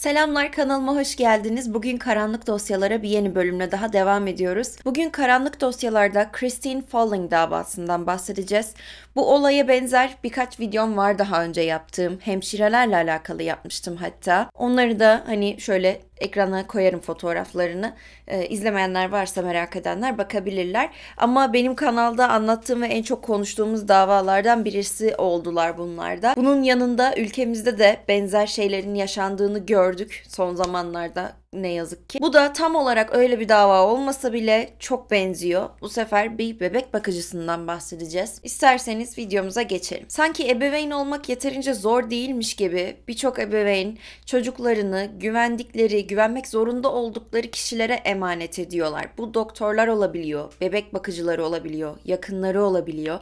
Selamlar kanalıma hoş geldiniz. Bugün karanlık dosyalara bir yeni bölümle daha devam ediyoruz. Bugün karanlık dosyalarda Christine Falling davasından bahsedeceğiz. Bu olaya benzer birkaç videom var daha önce yaptığım. Hemşirelerle alakalı yapmıştım hatta. Onları da hani şöyle ekrana koyarım fotoğraflarını. E, izlemeyenler varsa merak edenler bakabilirler. Ama benim kanalda anlattığım ve en çok konuştuğumuz davalardan birisi oldular bunlarda. Bunun yanında ülkemizde de benzer şeylerin yaşandığını gördük son zamanlarda ne yazık ki. Bu da tam olarak öyle bir dava olmasa bile çok benziyor. Bu sefer bir bebek bakıcısından bahsedeceğiz. İsterseniz videomuza geçelim. Sanki ebeveyn olmak yeterince zor değilmiş gibi birçok ebeveyn çocuklarını güvendikleri, güvenmek zorunda oldukları kişilere emanet ediyorlar. Bu doktorlar olabiliyor, bebek bakıcıları olabiliyor, yakınları olabiliyor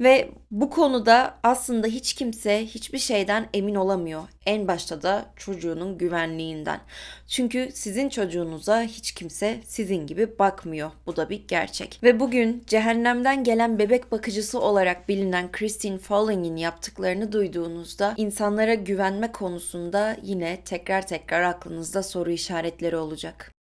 ve bu konuda aslında hiç kimse hiçbir şeyden emin olamıyor. En başta da çocuğunun güvenliğinden. Çünkü sizin çocuğunuza hiç kimse sizin gibi bakmıyor. Bu da bir gerçek. Ve bugün cehennemden gelen bebek bakıcısı olarak bilinen Christine Falling'in yaptıklarını duyduğunuzda insanlara güvenme konusunda yine tekrar tekrar aklınızda soru işaretleri olacak.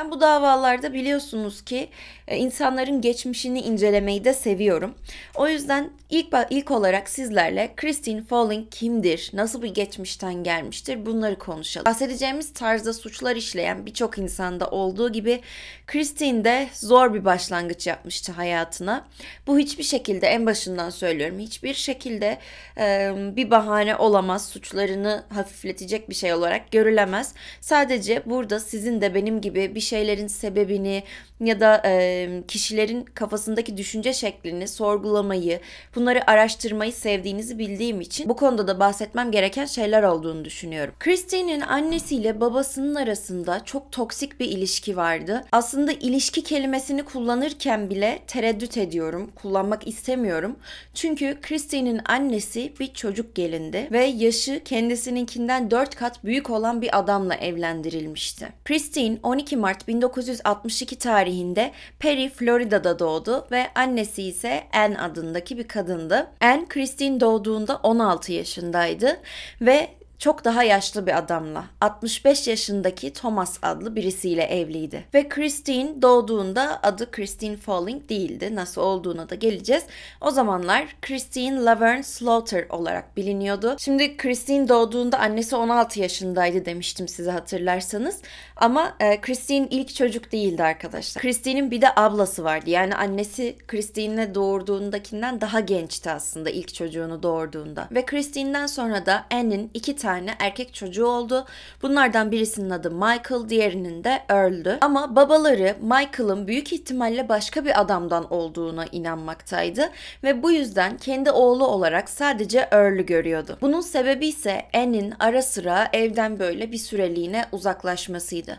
Ben bu davalarda biliyorsunuz ki e, insanların geçmişini incelemeyi de seviyorum. O yüzden ilk ilk olarak sizlerle Christine Falling kimdir? Nasıl bir geçmişten gelmiştir? Bunları konuşalım. Bahsedeceğimiz tarzda suçlar işleyen birçok insanda olduğu gibi Christine de zor bir başlangıç yapmıştı hayatına. Bu hiçbir şekilde en başından söylüyorum. Hiçbir şekilde e, bir bahane olamaz. Suçlarını hafifletecek bir şey olarak görülemez. Sadece burada sizin de benim gibi bir şeylerin sebebini ya da e, kişilerin kafasındaki düşünce şeklini sorgulamayı, bunları araştırmayı sevdiğinizi bildiğim için bu konuda da bahsetmem gereken şeyler olduğunu düşünüyorum. Christine'in annesiyle babasının arasında çok toksik bir ilişki vardı. Aslında ilişki kelimesini kullanırken bile tereddüt ediyorum, kullanmak istemiyorum. Çünkü Christine'in annesi bir çocuk gelindi ve yaşı kendisininkinden 4 kat büyük olan bir adamla evlendirilmişti. Christine 12 Mart Mart 1962 tarihinde Perry Florida'da doğdu ve annesi ise Ann adındaki bir kadındı. Ann Christine doğduğunda 16 yaşındaydı ve çok daha yaşlı bir adamla, 65 yaşındaki Thomas adlı birisiyle evliydi. Ve Christine doğduğunda adı Christine Falling değildi. Nasıl olduğuna da geleceğiz. O zamanlar Christine Laverne Slaughter olarak biliniyordu. Şimdi Christine doğduğunda annesi 16 yaşındaydı demiştim size hatırlarsanız. Ama e, Christine ilk çocuk değildi arkadaşlar. Christine'in bir de ablası vardı. Yani annesi Christine'le doğurduğundakinden daha gençti aslında ilk çocuğunu doğurduğunda. Ve Christine'den sonra da Anne'in iki tane tane erkek çocuğu oldu. Bunlardan birisinin adı Michael, diğerinin de Earl'dü. Ama babaları Michael'ın büyük ihtimalle başka bir adamdan olduğuna inanmaktaydı ve bu yüzden kendi oğlu olarak sadece Earl'ü görüyordu. Bunun sebebi ise Anne'in ara sıra evden böyle bir süreliğine uzaklaşmasıydı.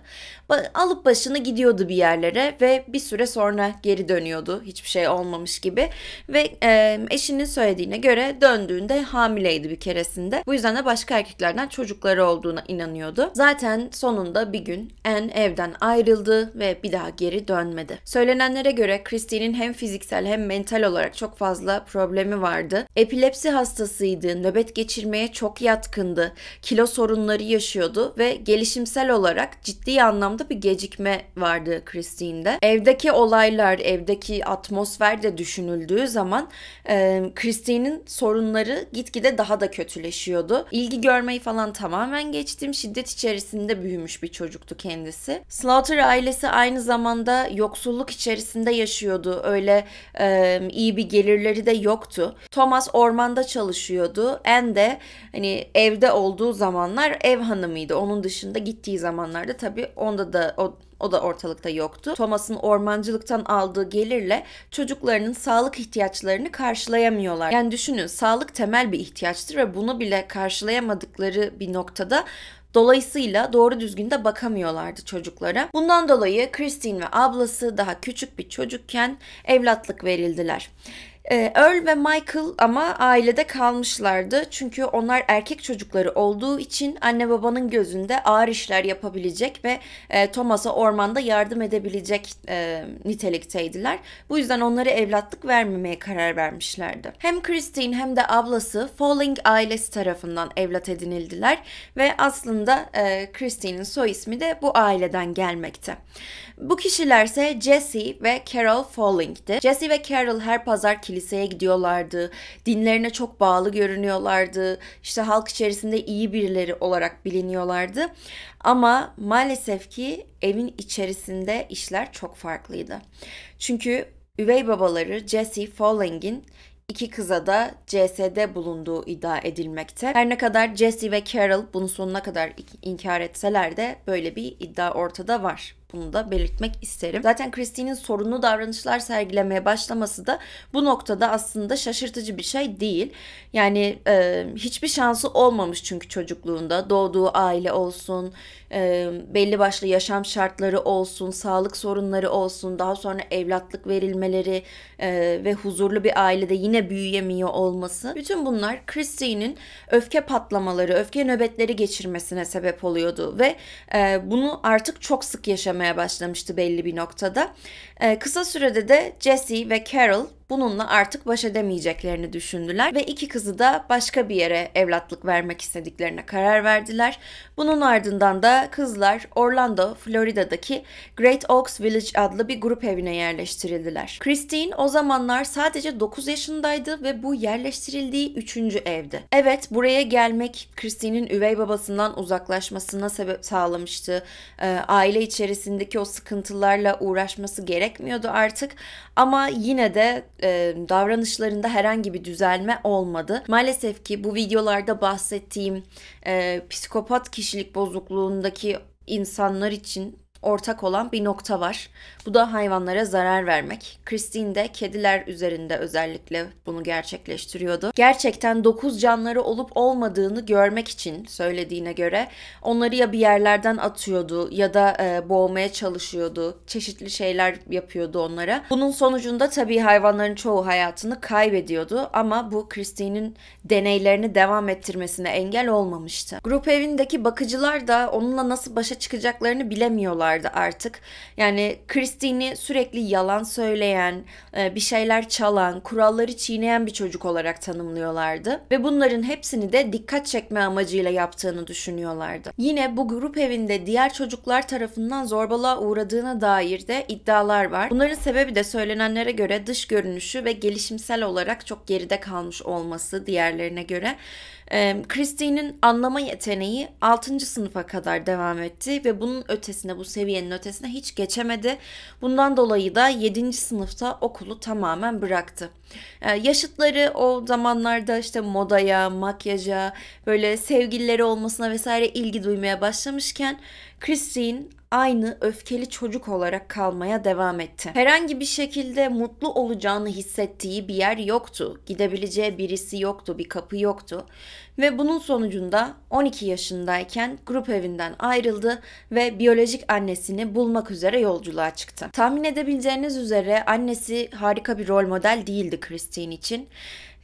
Ba- alıp başını gidiyordu bir yerlere ve bir süre sonra geri dönüyordu hiçbir şey olmamış gibi ve e, eşinin söylediğine göre döndüğünde hamileydi bir keresinde. Bu yüzden de başka erkek ilişkilerden çocukları olduğuna inanıyordu. Zaten sonunda bir gün Anne evden ayrıldı ve bir daha geri dönmedi. Söylenenlere göre Christie'nin hem fiziksel hem mental olarak çok fazla problemi vardı. Epilepsi hastasıydı, nöbet geçirmeye çok yatkındı, kilo sorunları yaşıyordu ve gelişimsel olarak ciddi anlamda bir gecikme vardı Christine'de. Evdeki olaylar, evdeki atmosfer de düşünüldüğü zaman e, Christine'in sorunları gitgide daha da kötüleşiyordu. İlgi görme beslenmeyi falan tamamen geçtim. Şiddet içerisinde büyümüş bir çocuktu kendisi. Slaughter ailesi aynı zamanda yoksulluk içerisinde yaşıyordu. Öyle e, iyi bir gelirleri de yoktu. Thomas ormanda çalışıyordu. Anne de hani evde olduğu zamanlar ev hanımıydı. Onun dışında gittiği zamanlarda tabii onda da o o da ortalıkta yoktu. Thomas'ın ormancılıktan aldığı gelirle çocuklarının sağlık ihtiyaçlarını karşılayamıyorlar. Yani düşünün sağlık temel bir ihtiyaçtır ve bunu bile karşılayamadıkları bir noktada Dolayısıyla doğru düzgün de bakamıyorlardı çocuklara. Bundan dolayı Christine ve ablası daha küçük bir çocukken evlatlık verildiler. Ee, Earl ve Michael ama ailede kalmışlardı. Çünkü onlar erkek çocukları olduğu için anne babanın gözünde ağır işler yapabilecek ve e, Thomas'a ormanda yardım edebilecek e, nitelikteydiler. Bu yüzden onları evlatlık vermemeye karar vermişlerdi. Hem Christine hem de ablası Falling ailesi tarafından evlat edinildiler ve aslında e, Christine'in soy ismi de bu aileden gelmekte. Bu kişilerse Jesse ve Carol Falling'di. Jesse ve Carol her pazar kiliseye gidiyorlardı. Dinlerine çok bağlı görünüyorlardı. İşte halk içerisinde iyi birileri olarak biliniyorlardı. Ama maalesef ki evin içerisinde işler çok farklıydı. Çünkü üvey babaları Jesse Falling'in iki kıza da CS'de bulunduğu iddia edilmekte. Her ne kadar Jesse ve Carol bunu sonuna kadar inkar etseler de böyle bir iddia ortada var. Bunu da belirtmek isterim. Zaten Christie'nin sorunlu davranışlar sergilemeye başlaması da bu noktada aslında şaşırtıcı bir şey değil. Yani e, hiçbir şansı olmamış çünkü çocukluğunda. Doğduğu aile olsun, e, belli başlı yaşam şartları olsun, sağlık sorunları olsun, daha sonra evlatlık verilmeleri e, ve huzurlu bir ailede yine büyüyemiyor olması. Bütün bunlar Christie'nin öfke patlamaları, öfke nöbetleri geçirmesine sebep oluyordu ve e, bunu artık çok sık yaşamaya başlamıştı belli bir noktada. E, kısa sürede de Jesse ve Carol bununla artık baş edemeyeceklerini düşündüler ve iki kızı da başka bir yere evlatlık vermek istediklerine karar verdiler. Bunun ardından da kızlar Orlando, Florida'daki Great Oaks Village adlı bir grup evine yerleştirildiler. Christine o zamanlar sadece 9 yaşındaydı ve bu yerleştirildiği 3. evdi. Evet buraya gelmek Christine'in üvey babasından uzaklaşmasına sebep sağlamıştı. Ee, aile içerisindeki o sıkıntılarla uğraşması gerekmiyordu artık ama yine de e, davranışlarında herhangi bir düzelme olmadı. Maalesef ki bu videolarda bahsettiğim e, psikopat kişilik bozukluğundaki insanlar için ortak olan bir nokta var. Bu da hayvanlara zarar vermek. Christine de kediler üzerinde özellikle bunu gerçekleştiriyordu. Gerçekten dokuz canları olup olmadığını görmek için söylediğine göre onları ya bir yerlerden atıyordu ya da e, boğmaya çalışıyordu. Çeşitli şeyler yapıyordu onlara. Bunun sonucunda tabii hayvanların çoğu hayatını kaybediyordu ama bu Christine'in deneylerini devam ettirmesine engel olmamıştı. Grup evindeki bakıcılar da onunla nasıl başa çıkacaklarını bilemiyorlar yaşlardı artık. Yani Christine'i sürekli yalan söyleyen, e, bir şeyler çalan, kuralları çiğneyen bir çocuk olarak tanımlıyorlardı ve bunların hepsini de dikkat çekme amacıyla yaptığını düşünüyorlardı. Yine bu grup evinde diğer çocuklar tarafından zorbalığa uğradığına dair de iddialar var. Bunların sebebi de söylenenlere göre dış görünüşü ve gelişimsel olarak çok geride kalmış olması diğerlerine göre. E, Christie'nin anlama yeteneği 6. sınıfa kadar devam etti ve bunun ötesine bu seri seviyenin ötesine hiç geçemedi. Bundan dolayı da 7. sınıfta okulu tamamen bıraktı. Yani ee, yaşıtları o zamanlarda işte modaya, makyaja, böyle sevgilileri olmasına vesaire ilgi duymaya başlamışken Christine aynı öfkeli çocuk olarak kalmaya devam etti. Herhangi bir şekilde mutlu olacağını hissettiği bir yer yoktu. Gidebileceği birisi yoktu, bir kapı yoktu ve bunun sonucunda 12 yaşındayken grup evinden ayrıldı ve biyolojik annesini bulmak üzere yolculuğa çıktı. Tahmin edebileceğiniz üzere annesi harika bir rol model değildi Christine için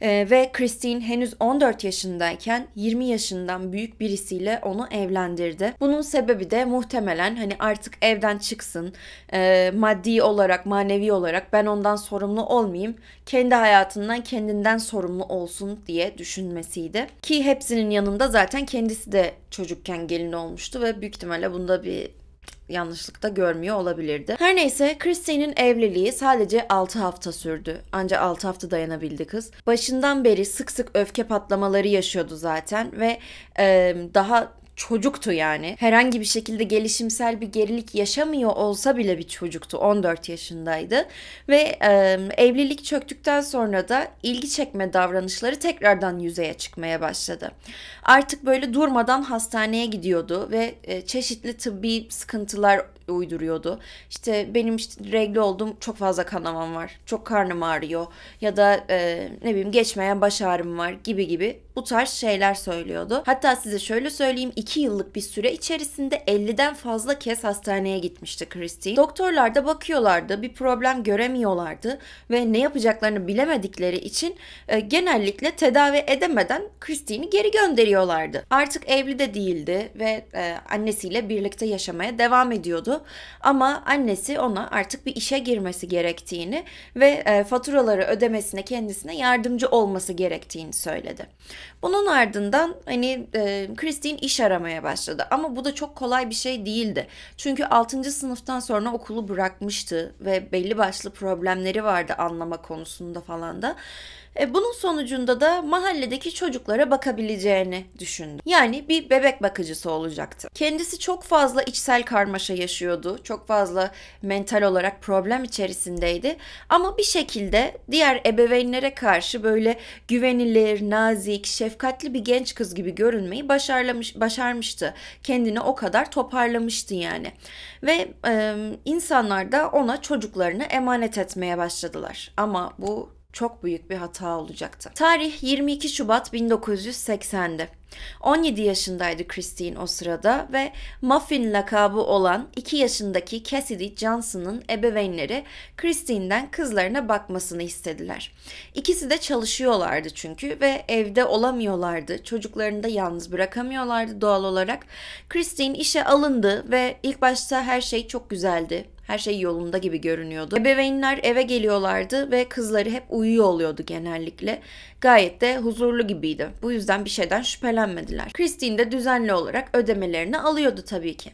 e, ve Christine henüz 14 yaşındayken 20 yaşından büyük birisiyle onu evlendirdi. Bunun sebebi de muhtemelen hani artık evden çıksın, e, maddi olarak, manevi olarak ben ondan sorumlu olmayayım, kendi hayatından, kendinden sorumlu olsun diye düşünmesiydi. Ki hepsinin yanında zaten kendisi de çocukken gelin olmuştu ve büyük ihtimalle bunda bir yanlışlıkta görmüyor olabilirdi. Her neyse Christie'nin evliliği sadece 6 hafta sürdü. Ancak 6 hafta dayanabildi kız. Başından beri sık sık öfke patlamaları yaşıyordu zaten ve e, daha çocuktu yani. Herhangi bir şekilde gelişimsel bir gerilik yaşamıyor olsa bile bir çocuktu. 14 yaşındaydı ve e, evlilik çöktükten sonra da ilgi çekme davranışları tekrardan yüzeye çıkmaya başladı. Artık böyle durmadan hastaneye gidiyordu ve e, çeşitli tıbbi sıkıntılar uyduruyordu. İşte benim işte regli olduğum çok fazla kanamam var. Çok karnım ağrıyor. Ya da e, ne bileyim geçmeyen baş ağrım var gibi gibi bu tarz şeyler söylüyordu. Hatta size şöyle söyleyeyim 2 yıllık bir süre içerisinde 50'den fazla kez hastaneye gitmişti Christine. Doktorlar da bakıyorlardı bir problem göremiyorlardı ve ne yapacaklarını bilemedikleri için e, genellikle tedavi edemeden Christine'i geri gönderiyorlardı. Artık evli de değildi ve e, annesiyle birlikte yaşamaya devam ediyordu. Ama annesi ona artık bir işe girmesi gerektiğini ve e, faturaları ödemesine kendisine yardımcı olması gerektiğini söyledi. Bunun ardından hani e, Christine iş aramaya başladı ama bu da çok kolay bir şey değildi. Çünkü 6. sınıftan sonra okulu bırakmıştı ve belli başlı problemleri vardı anlama konusunda falan da. E, bunun sonucunda da mahalledeki çocuklara bakabileceğini düşündü. Yani bir bebek bakıcısı olacaktı. Kendisi çok fazla içsel karmaşa yaşıyordu. Çok fazla mental olarak problem içerisindeydi. Ama bir şekilde diğer ebeveynlere karşı böyle güvenilir, nazik, şefkatli bir genç kız gibi görünmeyi başarlamış, başarmıştı. Kendini o kadar toparlamıştı yani. Ve e, insanlar da ona çocuklarını emanet etmeye başladılar. Ama bu çok büyük bir hata olacaktı. Tarih 22 Şubat 1980'di. 17 yaşındaydı Christine o sırada ve Muffin lakabı olan 2 yaşındaki Cassidy Johnson'ın ebeveynleri Christine'den kızlarına bakmasını istediler. İkisi de çalışıyorlardı çünkü ve evde olamıyorlardı. Çocuklarını da yalnız bırakamıyorlardı doğal olarak. Christine işe alındı ve ilk başta her şey çok güzeldi her şey yolunda gibi görünüyordu. Ebeveynler eve geliyorlardı ve kızları hep uyuyor oluyordu genellikle. Gayet de huzurlu gibiydi. Bu yüzden bir şeyden şüphelenmediler. Christine de düzenli olarak ödemelerini alıyordu tabii ki.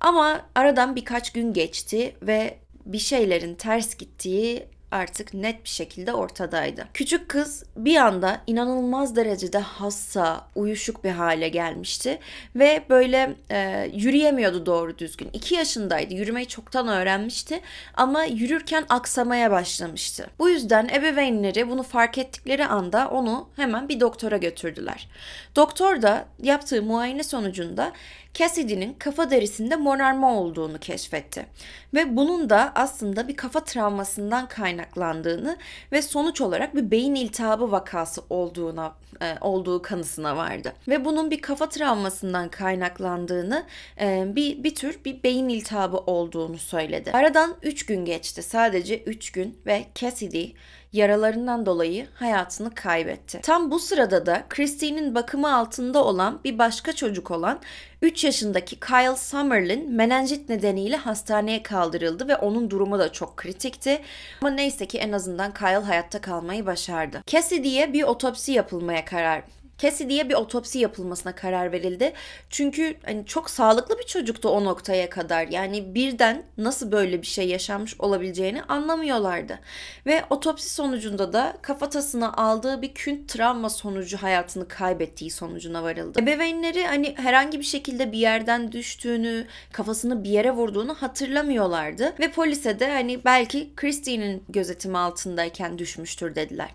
Ama aradan birkaç gün geçti ve bir şeylerin ters gittiği artık net bir şekilde ortadaydı. Küçük kız bir anda inanılmaz derecede hassa, uyuşuk bir hale gelmişti ve böyle e, yürüyemiyordu doğru düzgün. 2 yaşındaydı, yürümeyi çoktan öğrenmişti ama yürürken aksamaya başlamıştı. Bu yüzden ebeveynleri bunu fark ettikleri anda onu hemen bir doktora götürdüler. Doktor da yaptığı muayene sonucunda Cassidy'nin kafa derisinde morarma olduğunu keşfetti. Ve bunun da aslında bir kafa travmasından kaynaklandığını ve sonuç olarak bir beyin iltihabı vakası olduğuna e, olduğu kanısına vardı. Ve bunun bir kafa travmasından kaynaklandığını e, bir, bir tür bir beyin iltihabı olduğunu söyledi. Aradan 3 gün geçti sadece 3 gün ve Cassidy yaralarından dolayı hayatını kaybetti. Tam bu sırada da Christie'nin bakımı altında olan bir başka çocuk olan 3 yaşındaki Kyle Summerlin menenjit nedeniyle hastaneye kaldırıldı ve onun durumu da çok kritikti. Ama neyse ki en azından Kyle hayatta kalmayı başardı. Cassie diye bir otopsi yapılmaya karar Kesi diye bir otopsi yapılmasına karar verildi. Çünkü hani çok sağlıklı bir çocuktu o noktaya kadar. Yani birden nasıl böyle bir şey yaşanmış olabileceğini anlamıyorlardı. Ve otopsi sonucunda da kafatasına aldığı bir künt travma sonucu hayatını kaybettiği sonucuna varıldı. Ebeveynleri hani herhangi bir şekilde bir yerden düştüğünü, kafasını bir yere vurduğunu hatırlamıyorlardı. Ve polise de hani belki Christie'nin gözetimi altındayken düşmüştür dediler.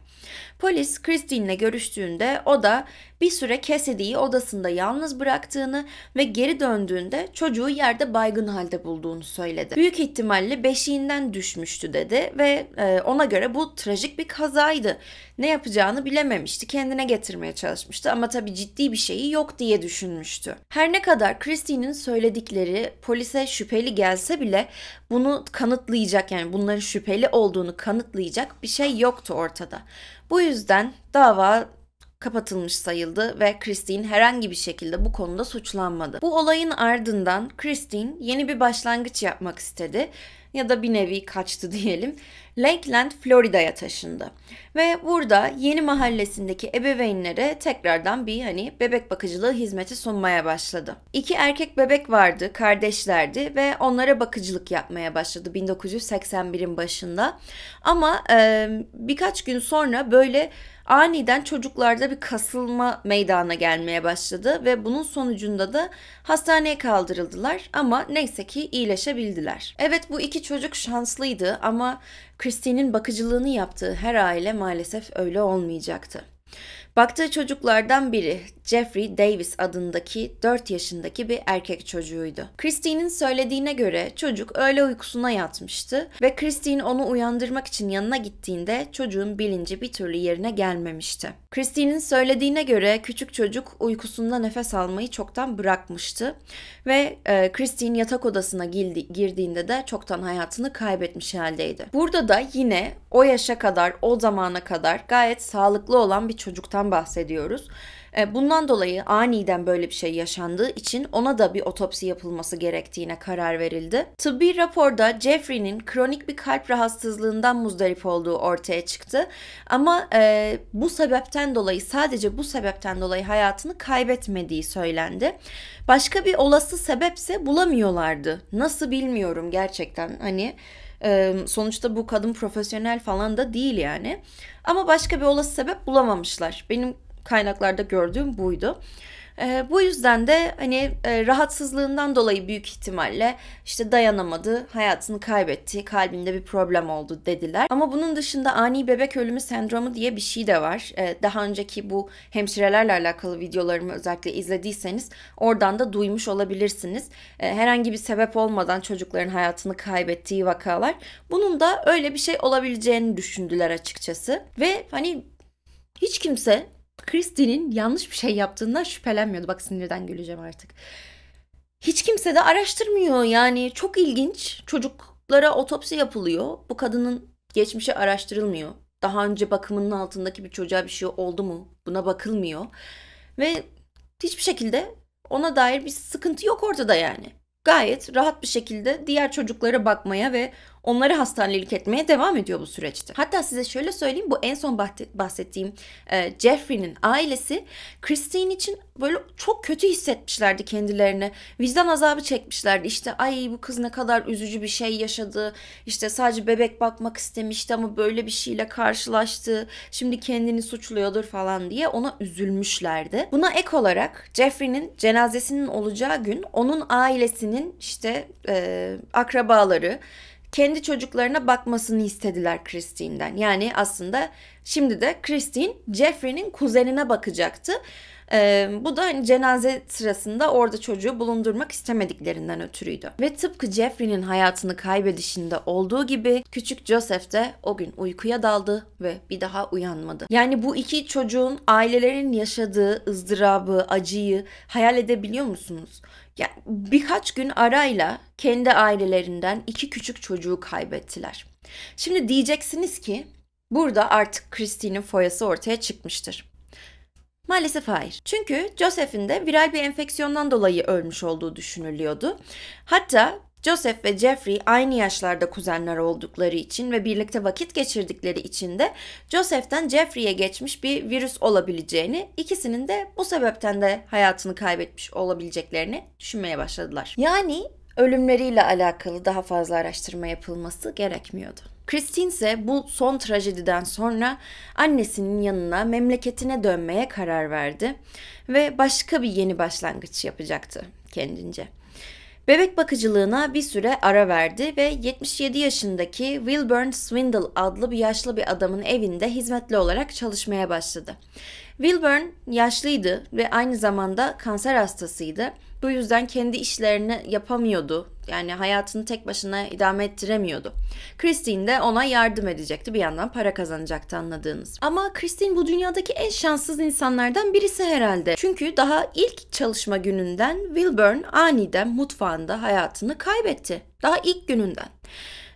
Polis Christine'le görüştüğünde o da bir süre Cassidy'yi odasında yalnız bıraktığını ve geri döndüğünde çocuğu yerde baygın halde bulduğunu söyledi. Büyük ihtimalle beşiğinden düşmüştü dedi ve e, ona göre bu trajik bir kazaydı. Ne yapacağını bilememişti, kendine getirmeye çalışmıştı ama tabii ciddi bir şeyi yok diye düşünmüştü. Her ne kadar Christine'in söyledikleri polise şüpheli gelse bile bunu kanıtlayacak yani bunların şüpheli olduğunu kanıtlayacak bir şey yoktu ortada. Bu yüzden dava kapatılmış sayıldı ve Christine herhangi bir şekilde bu konuda suçlanmadı. Bu olayın ardından Christine yeni bir başlangıç yapmak istedi ya da bir nevi kaçtı diyelim Lakeland, Florida'ya taşındı. Ve burada yeni mahallesindeki ebeveynlere tekrardan bir hani bebek bakıcılığı hizmeti sunmaya başladı. İki erkek bebek vardı, kardeşlerdi ve onlara bakıcılık yapmaya başladı 1981'in başında. Ama e, birkaç gün sonra böyle aniden çocuklarda bir kasılma meydana gelmeye başladı ve bunun sonucunda da hastaneye kaldırıldılar ama neyse ki iyileşebildiler. Evet bu iki çocuk şanslıydı ama Christie'nin bakıcılığını yaptığı her aile maalesef öyle olmayacaktı. Baktığı çocuklardan biri Jeffrey Davis adındaki 4 yaşındaki bir erkek çocuğuydu. Christine'in söylediğine göre çocuk öğle uykusuna yatmıştı ve Christine onu uyandırmak için yanına gittiğinde çocuğun bilinci bir türlü yerine gelmemişti. Christine'in söylediğine göre küçük çocuk uykusunda nefes almayı çoktan bırakmıştı ve e, Christine yatak odasına girdi, girdiğinde de çoktan hayatını kaybetmiş haldeydi. Burada da yine o yaşa kadar, o zamana kadar gayet sağlıklı olan bir çocuktan bahsediyoruz. E, bundan dolayı aniden böyle bir şey yaşandığı için ona da bir otopsi yapılması gerektiğine karar verildi. Tıbbi raporda Jeffrey'nin kronik bir kalp rahatsızlığından muzdarip olduğu ortaya çıktı. Ama e, bu sebepten dolayı sadece bu sebepten dolayı hayatını kaybetmediği söylendi. Başka bir olası sebepse bulamıyorlardı. Nasıl bilmiyorum gerçekten hani sonuçta bu kadın profesyonel falan da değil yani. Ama başka bir olası sebep bulamamışlar. Benim kaynaklarda gördüğüm buydu. E, bu yüzden de hani e, rahatsızlığından dolayı büyük ihtimalle işte dayanamadı, hayatını kaybetti, kalbinde bir problem oldu dediler. Ama bunun dışında ani bebek ölümü sendromu diye bir şey de var. E, daha önceki bu hemşirelerle alakalı videolarımı özellikle izlediyseniz oradan da duymuş olabilirsiniz. E, herhangi bir sebep olmadan çocukların hayatını kaybettiği vakalar. Bunun da öyle bir şey olabileceğini düşündüler açıkçası. Ve hani hiç kimse Christie'nin yanlış bir şey yaptığından şüphelenmiyordu. Bak sinirden güleceğim artık. Hiç kimse de araştırmıyor yani çok ilginç. Çocuklara otopsi yapılıyor. Bu kadının geçmişi araştırılmıyor. Daha önce bakımının altındaki bir çocuğa bir şey oldu mu? Buna bakılmıyor. Ve hiçbir şekilde ona dair bir sıkıntı yok ortada yani. Gayet rahat bir şekilde diğer çocuklara bakmaya ve onları hastanelik etmeye devam ediyor bu süreçte. Hatta size şöyle söyleyeyim bu en son bahsettiğim e, Jeffrey'nin ailesi Christine için böyle çok kötü hissetmişlerdi kendilerini. Vicdan azabı çekmişlerdi. İşte ay bu kız ne kadar üzücü bir şey yaşadı. İşte sadece bebek bakmak istemişti ama böyle bir şeyle karşılaştı. Şimdi kendini suçluyordur falan diye ona üzülmüşlerdi. Buna ek olarak Jeffrey'nin cenazesinin olacağı gün onun ailesinin işte e, akrabaları kendi çocuklarına bakmasını istediler Christine'den. Yani aslında şimdi de Christine Jeffrey'nin kuzenine bakacaktı. Ee, bu da hani cenaze sırasında orada çocuğu bulundurmak istemediklerinden ötürüydü. Ve tıpkı Jeffrey'nin hayatını kaybedişinde olduğu gibi küçük Joseph de o gün uykuya daldı ve bir daha uyanmadı. Yani bu iki çocuğun ailelerin yaşadığı ızdırabı, acıyı hayal edebiliyor musunuz? Yani birkaç gün arayla kendi ailelerinden iki küçük çocuğu kaybettiler. Şimdi diyeceksiniz ki burada artık Christie'nin foyası ortaya çıkmıştır. Maalesef hayır. Çünkü Joseph'in de viral bir enfeksiyondan dolayı ölmüş olduğu düşünülüyordu. Hatta Joseph ve Jeffrey aynı yaşlarda kuzenler oldukları için ve birlikte vakit geçirdikleri için de Joseph'ten Jeffrey'e geçmiş bir virüs olabileceğini, ikisinin de bu sebepten de hayatını kaybetmiş olabileceklerini düşünmeye başladılar. Yani ölümleriyle alakalı daha fazla araştırma yapılması gerekmiyordu. Christine ise bu son trajediden sonra annesinin yanına memleketine dönmeye karar verdi ve başka bir yeni başlangıç yapacaktı kendince. Bebek bakıcılığına bir süre ara verdi ve 77 yaşındaki Wilburn Swindle adlı bir yaşlı bir adamın evinde hizmetli olarak çalışmaya başladı. Wilburn yaşlıydı ve aynı zamanda kanser hastasıydı bu yüzden kendi işlerini yapamıyordu. Yani hayatını tek başına idame ettiremiyordu. Christine de ona yardım edecekti. Bir yandan para kazanacaktı anladığınız. Ama Christine bu dünyadaki en şanssız insanlardan birisi herhalde. Çünkü daha ilk çalışma gününden Wilburn aniden mutfağında hayatını kaybetti. Daha ilk gününden.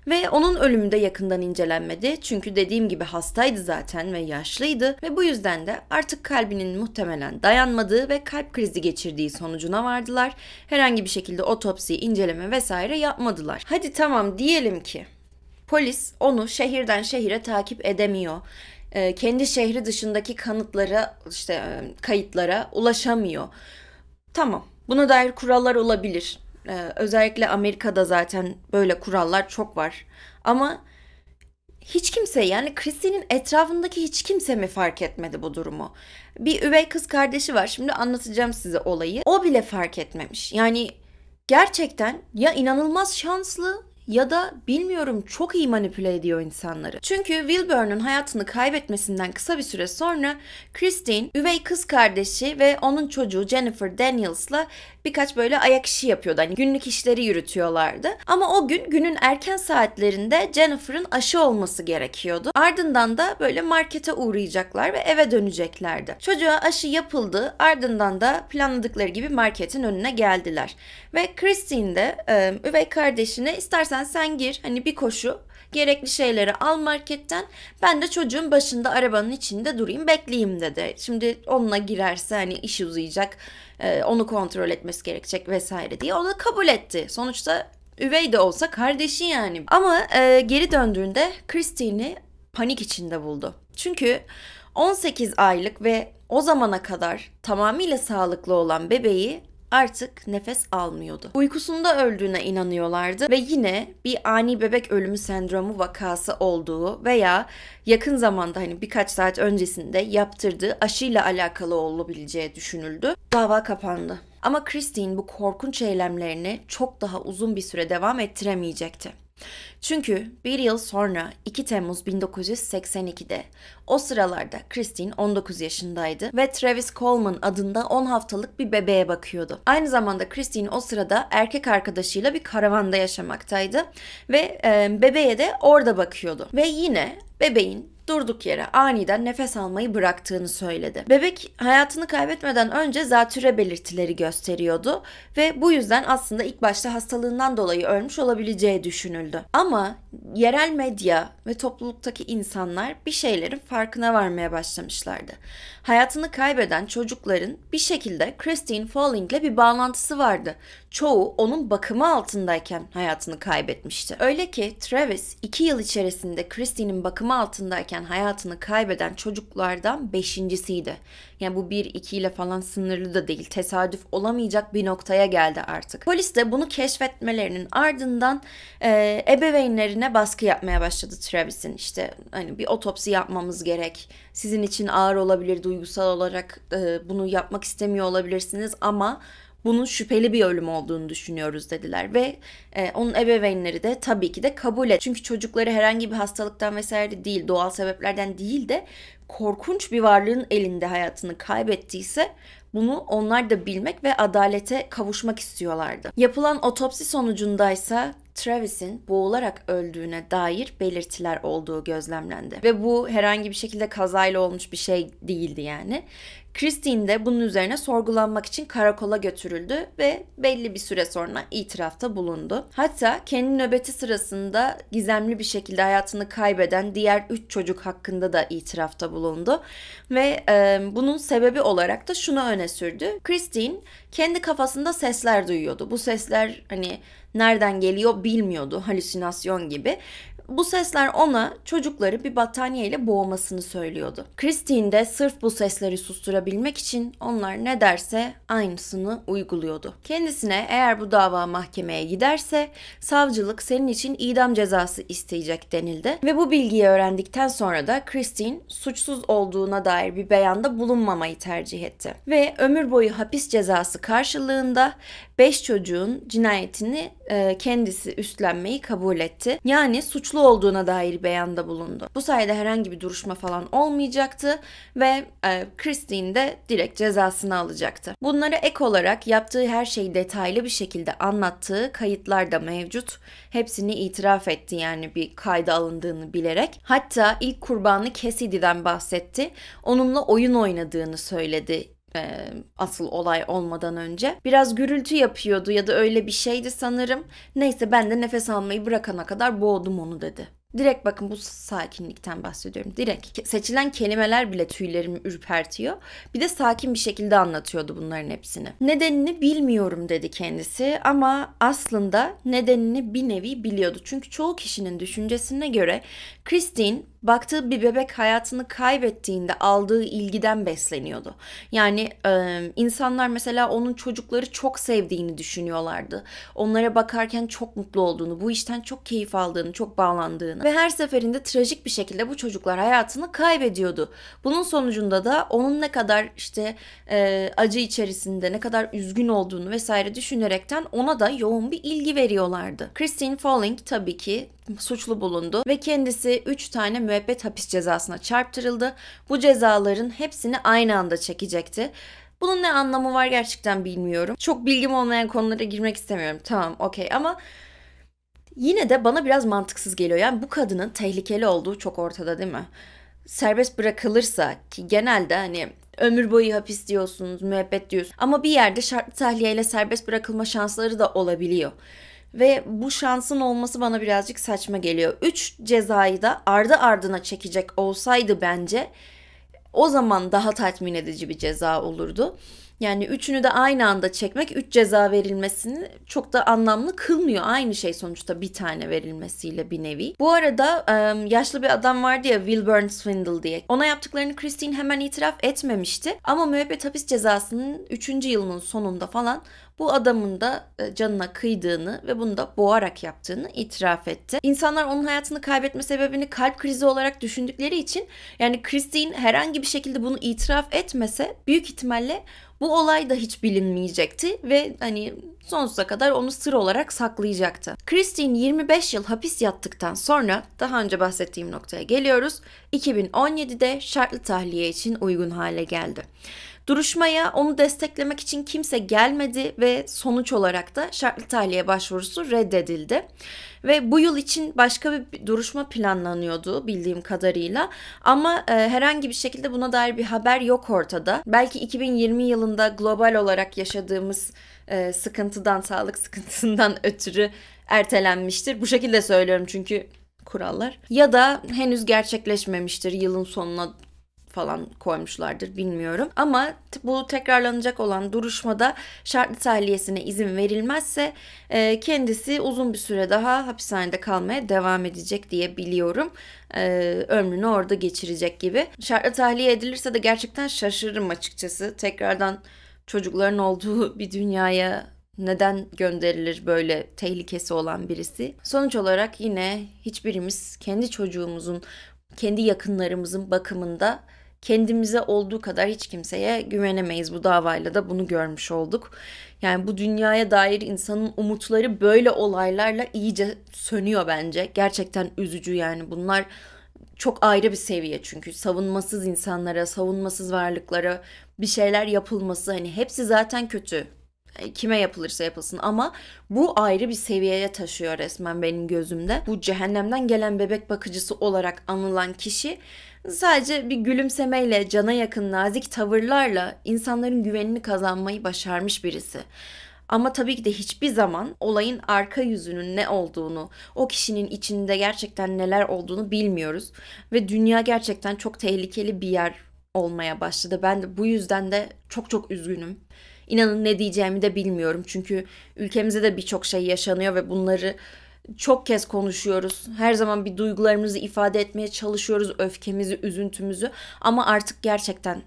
Ve onun ölümü de yakından incelenmedi çünkü dediğim gibi hastaydı zaten ve yaşlıydı ve bu yüzden de artık kalbinin muhtemelen dayanmadığı ve kalp krizi geçirdiği sonucuna vardılar. Herhangi bir şekilde otopsi, inceleme vesaire yapmadılar. Hadi tamam diyelim ki polis onu şehirden şehire takip edemiyor ee, kendi şehri dışındaki kanıtlara işte e, kayıtlara ulaşamıyor. Tamam. Buna dair kurallar olabilir. Ee, özellikle Amerika'da zaten böyle kurallar çok var. Ama hiç kimse yani Christie'nin etrafındaki hiç kimse mi fark etmedi bu durumu? Bir üvey kız kardeşi var. Şimdi anlatacağım size olayı. O bile fark etmemiş. Yani gerçekten ya inanılmaz şanslı ya da bilmiyorum çok iyi manipüle ediyor insanları. Çünkü Wilburn'un hayatını kaybetmesinden kısa bir süre sonra Christine, üvey kız kardeşi ve onun çocuğu Jennifer Daniels'la birkaç böyle ayak işi yapıyordu. Hani günlük işleri yürütüyorlardı. Ama o gün günün erken saatlerinde Jennifer'ın aşı olması gerekiyordu. Ardından da böyle markete uğrayacaklar ve eve döneceklerdi. Çocuğa aşı yapıldı. Ardından da planladıkları gibi marketin önüne geldiler. Ve Christine de üvey kardeşine istersen istersen sen gir hani bir koşu gerekli şeyleri al marketten ben de çocuğun başında arabanın içinde durayım bekleyeyim dedi. Şimdi onunla girerse hani iş uzayacak e, onu kontrol etmesi gerekecek vesaire diye onu kabul etti. Sonuçta üvey de olsa kardeşi yani. Ama e, geri döndüğünde Christine'i panik içinde buldu. Çünkü 18 aylık ve o zamana kadar tamamıyla sağlıklı olan bebeği artık nefes almıyordu. Uykusunda öldüğüne inanıyorlardı ve yine bir ani bebek ölümü sendromu vakası olduğu veya yakın zamanda hani birkaç saat öncesinde yaptırdığı aşıyla alakalı olabileceği düşünüldü. Dava kapandı. Ama Christine bu korkunç eylemlerini çok daha uzun bir süre devam ettiremeyecekti. Çünkü bir yıl sonra 2 Temmuz 1982'de o sıralarda Christine 19 yaşındaydı ve Travis Coleman adında 10 haftalık bir bebeğe bakıyordu. Aynı zamanda Christine o sırada erkek arkadaşıyla bir karavanda yaşamaktaydı ve e, bebeğe de orada bakıyordu. Ve yine bebeğin durduk yere aniden nefes almayı bıraktığını söyledi. Bebek hayatını kaybetmeden önce zatüre belirtileri gösteriyordu ve bu yüzden aslında ilk başta hastalığından dolayı ölmüş olabileceği düşünüldü. Ama yerel medya ve topluluktaki insanlar bir şeylerin farkına varmaya başlamışlardı. Hayatını kaybeden çocukların bir şekilde Christine ile bir bağlantısı vardı. Çoğu onun bakımı altındayken hayatını kaybetmişti. Öyle ki Travis 2 yıl içerisinde Christine'in bakımı altındayken yaşındayken hayatını kaybeden çocuklardan beşincisiydi. Yani bu bir iki ile falan sınırlı da değil. Tesadüf olamayacak bir noktaya geldi artık. Polis de bunu keşfetmelerinin ardından e, ebeveynlerine baskı yapmaya başladı Travis'in. İşte hani bir otopsi yapmamız gerek. Sizin için ağır olabilir duygusal olarak e, bunu yapmak istemiyor olabilirsiniz ama bunun şüpheli bir ölüm olduğunu düşünüyoruz dediler ve e, onun ebeveynleri de tabii ki de kabul et. Çünkü çocukları herhangi bir hastalıktan vesaire değil, doğal sebeplerden değil de korkunç bir varlığın elinde hayatını kaybettiyse bunu onlar da bilmek ve adalete kavuşmak istiyorlardı. Yapılan otopsi sonucundaysa Travis'in boğularak öldüğüne dair belirtiler olduğu gözlemlendi. Ve bu herhangi bir şekilde kazayla olmuş bir şey değildi yani. Christine de bunun üzerine sorgulanmak için karakola götürüldü ve belli bir süre sonra itirafta bulundu. Hatta kendi nöbeti sırasında gizemli bir şekilde hayatını kaybeden diğer 3 çocuk hakkında da itirafta bulundu ve e, bunun sebebi olarak da şunu öne sürdü. Christine kendi kafasında sesler duyuyordu. Bu sesler hani nereden geliyor bilmiyordu halüsinasyon gibi bu sesler ona çocukları bir battaniye ile boğmasını söylüyordu. Christine de sırf bu sesleri susturabilmek için onlar ne derse aynısını uyguluyordu. Kendisine eğer bu dava mahkemeye giderse savcılık senin için idam cezası isteyecek denildi ve bu bilgiyi öğrendikten sonra da Christine suçsuz olduğuna dair bir beyanda bulunmamayı tercih etti ve ömür boyu hapis cezası karşılığında 5 çocuğun cinayetini e, kendisi üstlenmeyi kabul etti. Yani suçlu olduğuna dair beyanda bulundu. Bu sayede herhangi bir duruşma falan olmayacaktı ve e, Christine de direkt cezasını alacaktı. Bunlara ek olarak yaptığı her şeyi detaylı bir şekilde anlattığı kayıtlar da mevcut. Hepsini itiraf etti yani bir kayda alındığını bilerek. Hatta ilk kurbanı Cassidy'den bahsetti. Onunla oyun oynadığını söyledi e, asıl olay olmadan önce. Biraz gürültü yapıyordu ya da öyle bir şeydi sanırım. Neyse ben de nefes almayı bırakana kadar boğdum onu dedi. Direkt bakın bu sakinlikten bahsediyorum. Direkt seçilen kelimeler bile tüylerimi ürpertiyor. Bir de sakin bir şekilde anlatıyordu bunların hepsini. Nedenini bilmiyorum dedi kendisi ama aslında nedenini bir nevi biliyordu. Çünkü çoğu kişinin düşüncesine göre Christine baktığı bir bebek hayatını kaybettiğinde aldığı ilgiden besleniyordu. Yani e, insanlar mesela onun çocukları çok sevdiğini düşünüyorlardı. Onlara bakarken çok mutlu olduğunu, bu işten çok keyif aldığını, çok bağlandığını ve her seferinde trajik bir şekilde bu çocuklar hayatını kaybediyordu. Bunun sonucunda da onun ne kadar işte e, acı içerisinde, ne kadar üzgün olduğunu vesaire düşünerekten ona da yoğun bir ilgi veriyorlardı. Christine Falling tabii ki suçlu bulundu ve kendisi 3 tane müebbet hapis cezasına çarptırıldı. Bu cezaların hepsini aynı anda çekecekti. Bunun ne anlamı var gerçekten bilmiyorum. Çok bilgim olmayan konulara girmek istemiyorum. Tamam okey ama yine de bana biraz mantıksız geliyor. Yani bu kadının tehlikeli olduğu çok ortada değil mi? Serbest bırakılırsa ki genelde hani ömür boyu hapis diyorsunuz, müebbet diyorsunuz. Ama bir yerde şartlı tahliyeyle serbest bırakılma şansları da olabiliyor ve bu şansın olması bana birazcık saçma geliyor. 3 cezayı da ardı ardına çekecek olsaydı bence o zaman daha tatmin edici bir ceza olurdu. Yani üçünü de aynı anda çekmek 3 ceza verilmesini çok da anlamlı kılmıyor. Aynı şey sonuçta bir tane verilmesiyle bir nevi. Bu arada yaşlı bir adam vardı ya Wilburn Swindle diye. Ona yaptıklarını Christine hemen itiraf etmemişti. Ama müebbet hapis cezasının 3. yılının sonunda falan bu adamın da e, canına kıydığını ve bunu da boğarak yaptığını itiraf etti. İnsanlar onun hayatını kaybetme sebebini kalp krizi olarak düşündükleri için yani Christine herhangi bir şekilde bunu itiraf etmese büyük ihtimalle bu olay da hiç bilinmeyecekti ve hani sonsuza kadar onu sır olarak saklayacaktı. Christine 25 yıl hapis yattıktan sonra daha önce bahsettiğim noktaya geliyoruz. 2017'de şartlı tahliye için uygun hale geldi. Duruşmaya onu desteklemek için kimse gelmedi ve sonuç olarak da şartlı tahliye başvurusu reddedildi. Ve bu yıl için başka bir duruşma planlanıyordu bildiğim kadarıyla. Ama e, herhangi bir şekilde buna dair bir haber yok ortada. Belki 2020 yılında global olarak yaşadığımız e, sıkıntıdan, sağlık sıkıntısından ötürü ertelenmiştir. Bu şekilde söylüyorum çünkü kurallar. Ya da henüz gerçekleşmemiştir yılın sonuna falan koymuşlardır bilmiyorum. Ama bu tekrarlanacak olan duruşmada şartlı tahliyesine izin verilmezse e, kendisi uzun bir süre daha hapishanede kalmaya devam edecek diye biliyorum. E, ömrünü orada geçirecek gibi. Şartlı tahliye edilirse de gerçekten şaşırırım açıkçası. Tekrardan çocukların olduğu bir dünyaya neden gönderilir böyle tehlikesi olan birisi? Sonuç olarak yine hiçbirimiz kendi çocuğumuzun, kendi yakınlarımızın bakımında kendimize olduğu kadar hiç kimseye güvenemeyiz. Bu davayla da bunu görmüş olduk. Yani bu dünyaya dair insanın umutları böyle olaylarla iyice sönüyor bence. Gerçekten üzücü yani bunlar çok ayrı bir seviye çünkü savunmasız insanlara, savunmasız varlıklara bir şeyler yapılması hani hepsi zaten kötü. E, kime yapılırsa yapılsın ama bu ayrı bir seviyeye taşıyor resmen benim gözümde. Bu cehennemden gelen bebek bakıcısı olarak anılan kişi Sadece bir gülümsemeyle, cana yakın nazik tavırlarla insanların güvenini kazanmayı başarmış birisi. Ama tabii ki de hiçbir zaman olayın arka yüzünün ne olduğunu, o kişinin içinde gerçekten neler olduğunu bilmiyoruz ve dünya gerçekten çok tehlikeli bir yer olmaya başladı. Ben de bu yüzden de çok çok üzgünüm. İnanın ne diyeceğimi de bilmiyorum çünkü ülkemizde de birçok şey yaşanıyor ve bunları çok kez konuşuyoruz. Her zaman bir duygularımızı ifade etmeye çalışıyoruz, öfkemizi, üzüntümüzü. Ama artık gerçekten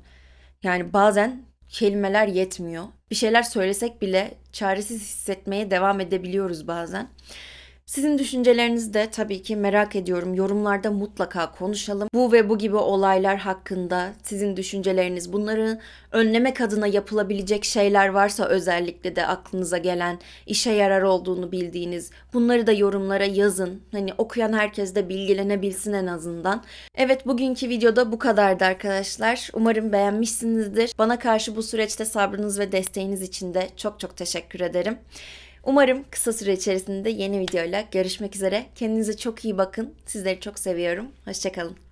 yani bazen kelimeler yetmiyor. Bir şeyler söylesek bile çaresiz hissetmeye devam edebiliyoruz bazen. Sizin düşüncelerinizi de tabii ki merak ediyorum. Yorumlarda mutlaka konuşalım. Bu ve bu gibi olaylar hakkında sizin düşünceleriniz, bunları önlemek adına yapılabilecek şeyler varsa özellikle de aklınıza gelen, işe yarar olduğunu bildiğiniz, bunları da yorumlara yazın. Hani okuyan herkes de bilgilenebilsin en azından. Evet bugünkü videoda bu kadardı arkadaşlar. Umarım beğenmişsinizdir. Bana karşı bu süreçte sabrınız ve desteğiniz için de çok çok teşekkür ederim. Umarım kısa süre içerisinde yeni videoyla görüşmek üzere. Kendinize çok iyi bakın. Sizleri çok seviyorum. Hoşçakalın.